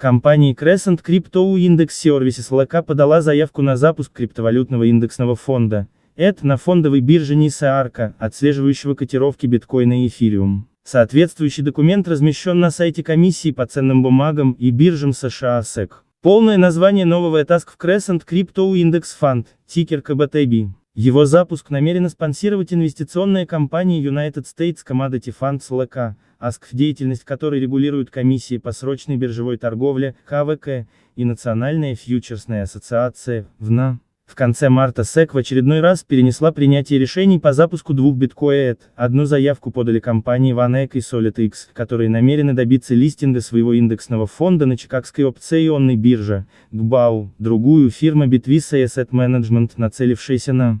Компания Crescent Crypto Index Services LK подала заявку на запуск криптовалютного индексного фонда, ETH на фондовой бирже NISA ARCA, отслеживающего котировки биткоина и эфириум. Соответствующий документ размещен на сайте комиссии по ценным бумагам и биржам США SEC. Полное название нового Task в Crescent Crypto Index Fund, тикер КБТБ. Его запуск намерена спонсировать инвестиционная компания United States Commodity Funds LK, АСК, деятельность которой регулирует комиссии по срочной биржевой торговле, КВК, и Национальная фьючерсная ассоциация, ВНА. В конце марта SEC в очередной раз перенесла принятие решений по запуску двух биткоин. Одну заявку подали компании OneEck и SolidX, которые намерены добиться листинга своего индексного фонда на Чикагской опционной бирже, ГБАУ, другую фирма Bitvis Asset Management, нацелившаяся на